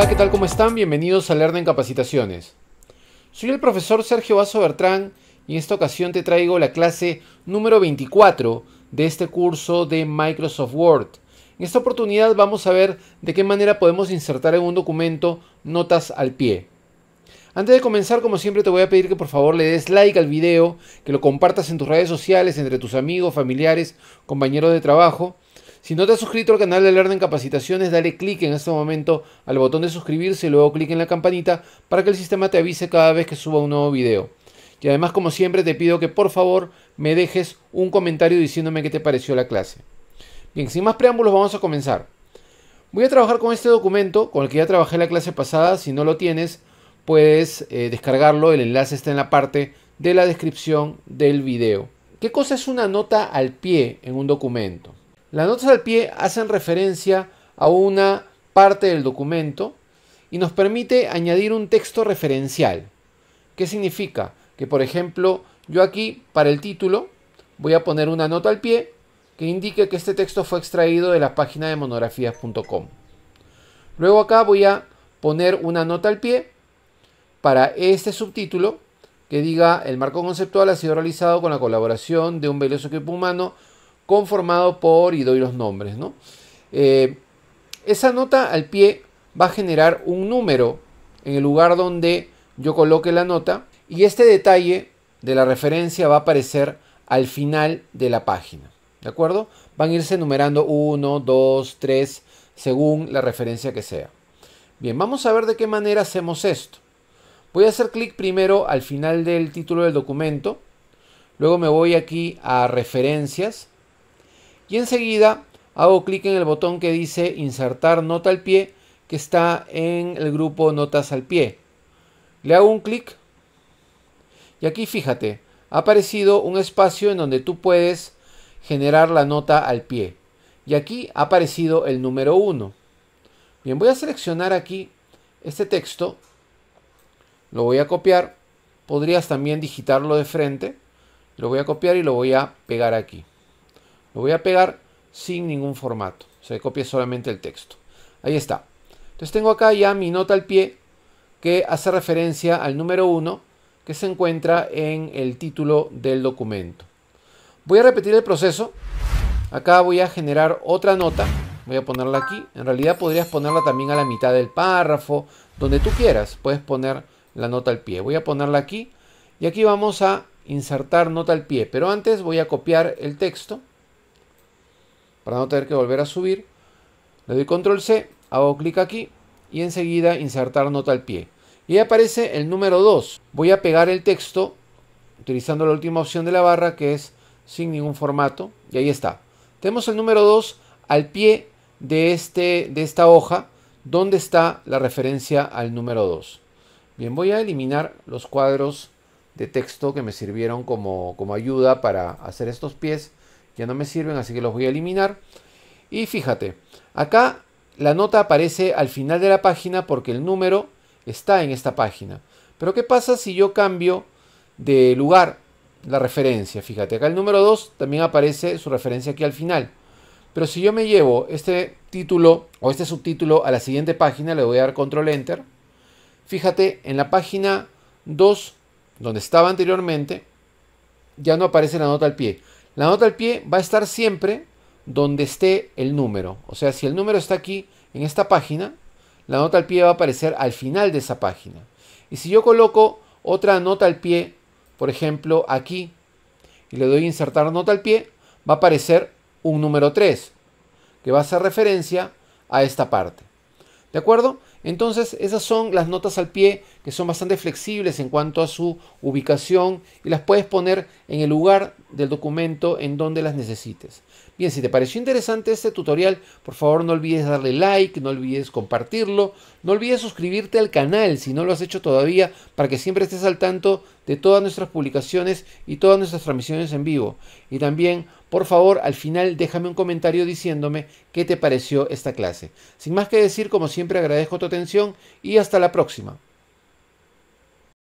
Hola, ¿qué tal? ¿Cómo están? Bienvenidos a leer en Capacitaciones. Soy el profesor Sergio Vaso Bertrán y en esta ocasión te traigo la clase número 24 de este curso de Microsoft Word. En esta oportunidad vamos a ver de qué manera podemos insertar en un documento notas al pie. Antes de comenzar, como siempre, te voy a pedir que por favor le des like al video, que lo compartas en tus redes sociales, entre tus amigos, familiares, compañeros de trabajo si no te has suscrito al canal de en Capacitaciones, dale clic en este momento al botón de suscribirse y luego clic en la campanita para que el sistema te avise cada vez que suba un nuevo video. Y además, como siempre, te pido que por favor me dejes un comentario diciéndome qué te pareció la clase. Bien, sin más preámbulos, vamos a comenzar. Voy a trabajar con este documento, con el que ya trabajé la clase pasada. Si no lo tienes, puedes eh, descargarlo. El enlace está en la parte de la descripción del video. ¿Qué cosa es una nota al pie en un documento? Las notas al pie hacen referencia a una parte del documento y nos permite añadir un texto referencial. ¿Qué significa? Que por ejemplo, yo aquí para el título voy a poner una nota al pie que indique que este texto fue extraído de la página de monografías.com. Luego acá voy a poner una nota al pie para este subtítulo que diga el marco conceptual ha sido realizado con la colaboración de un valioso equipo humano conformado por, y doy los nombres, ¿no? Eh, esa nota al pie va a generar un número en el lugar donde yo coloque la nota y este detalle de la referencia va a aparecer al final de la página. ¿De acuerdo? Van a irse numerando 1, 2, 3, según la referencia que sea. Bien, vamos a ver de qué manera hacemos esto. Voy a hacer clic primero al final del título del documento. Luego me voy aquí a referencias y enseguida hago clic en el botón que dice insertar nota al pie que está en el grupo notas al pie. Le hago un clic y aquí fíjate, ha aparecido un espacio en donde tú puedes generar la nota al pie. Y aquí ha aparecido el número 1. Bien, voy a seleccionar aquí este texto. Lo voy a copiar. Podrías también digitarlo de frente. Lo voy a copiar y lo voy a pegar aquí. Lo voy a pegar sin ningún formato. Se copia solamente el texto. Ahí está. Entonces tengo acá ya mi nota al pie que hace referencia al número 1 que se encuentra en el título del documento. Voy a repetir el proceso. Acá voy a generar otra nota. Voy a ponerla aquí. En realidad podrías ponerla también a la mitad del párrafo. Donde tú quieras. Puedes poner la nota al pie. Voy a ponerla aquí. Y aquí vamos a insertar nota al pie. Pero antes voy a copiar el texto para no tener que volver a subir. Le doy control C, hago clic aquí y enseguida insertar nota al pie. Y ahí aparece el número 2. Voy a pegar el texto utilizando la última opción de la barra que es sin ningún formato. Y ahí está. Tenemos el número 2 al pie de, este, de esta hoja donde está la referencia al número 2. Bien, voy a eliminar los cuadros de texto que me sirvieron como, como ayuda para hacer estos pies ya no me sirven, así que los voy a eliminar. Y fíjate, acá la nota aparece al final de la página porque el número está en esta página. Pero ¿qué pasa si yo cambio de lugar la referencia? Fíjate, acá el número 2 también aparece su referencia aquí al final. Pero si yo me llevo este título o este subtítulo a la siguiente página, le voy a dar control enter. Fíjate, en la página 2, donde estaba anteriormente, ya no aparece la nota al pie. La nota al pie va a estar siempre donde esté el número. O sea, si el número está aquí en esta página, la nota al pie va a aparecer al final de esa página. Y si yo coloco otra nota al pie, por ejemplo, aquí, y le doy insertar nota al pie, va a aparecer un número 3, que va a hacer referencia a esta parte. ¿De acuerdo? Entonces, esas son las notas al pie que son bastante flexibles en cuanto a su ubicación y las puedes poner en el lugar del documento en donde las necesites. Bien, si te pareció interesante este tutorial, por favor no olvides darle like, no olvides compartirlo, no olvides suscribirte al canal si no lo has hecho todavía para que siempre estés al tanto de todas nuestras publicaciones y todas nuestras transmisiones en vivo. Y también, por favor, al final déjame un comentario diciéndome qué te pareció esta clase. Sin más que decir, como siempre agradezco tu atención y hasta la próxima.